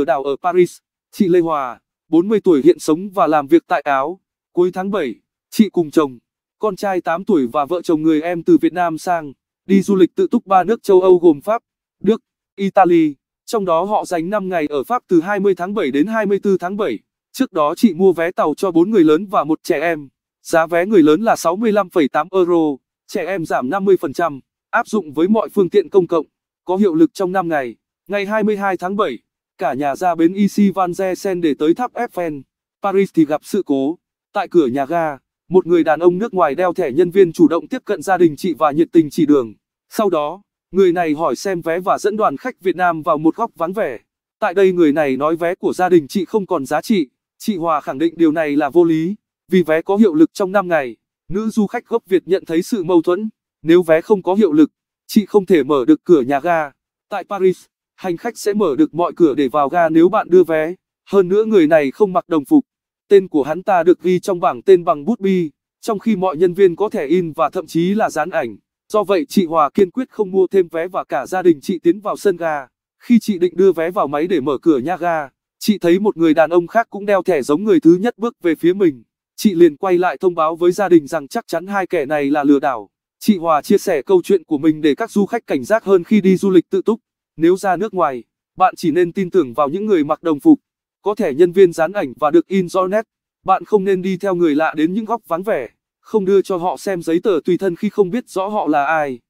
ở đảo ở Paris. Chị Lê Hòa, 40 tuổi hiện sống và làm việc tại Áo. Cuối tháng 7, chị cùng chồng, con trai 8 tuổi và vợ chồng người em từ Việt Nam sang, đi du lịch tự túc ba nước châu Âu gồm Pháp, Đức, Italy. Trong đó họ dành 5 ngày ở Pháp từ 20 tháng 7 đến 24 tháng 7. Trước đó chị mua vé tàu cho 4 người lớn và một trẻ em. Giá vé người lớn là 65,8 euro, trẻ em giảm 50%, áp dụng với mọi phương tiện công cộng, có hiệu lực trong 5 ngày, ngày 22 tháng 7 cả nhà ra bến IC Van Zesen để tới tháp Eiffel. Paris thì gặp sự cố. Tại cửa nhà ga, một người đàn ông nước ngoài đeo thẻ nhân viên chủ động tiếp cận gia đình chị và nhiệt tình chỉ đường. Sau đó, người này hỏi xem vé và dẫn đoàn khách Việt Nam vào một góc vắng vẻ. Tại đây người này nói vé của gia đình chị không còn giá trị. Chị Hòa khẳng định điều này là vô lý, vì vé có hiệu lực trong 5 ngày. Nữ du khách gốc Việt nhận thấy sự mâu thuẫn, nếu vé không có hiệu lực, chị không thể mở được cửa nhà ga. Tại Paris, hành khách sẽ mở được mọi cửa để vào ga nếu bạn đưa vé. Hơn nữa người này không mặc đồng phục. Tên của hắn ta được ghi trong bảng tên bằng bút bi, trong khi mọi nhân viên có thẻ in và thậm chí là dán ảnh. Do vậy chị Hòa kiên quyết không mua thêm vé và cả gia đình chị tiến vào sân ga. Khi chị định đưa vé vào máy để mở cửa nhà ga, chị thấy một người đàn ông khác cũng đeo thẻ giống người thứ nhất bước về phía mình. Chị liền quay lại thông báo với gia đình rằng chắc chắn hai kẻ này là lừa đảo. Chị Hòa chia sẻ câu chuyện của mình để các du khách cảnh giác hơn khi đi du lịch tự túc. Nếu ra nước ngoài, bạn chỉ nên tin tưởng vào những người mặc đồng phục, có thẻ nhân viên dán ảnh và được in rõ nét. Bạn không nên đi theo người lạ đến những góc vắng vẻ, không đưa cho họ xem giấy tờ tùy thân khi không biết rõ họ là ai.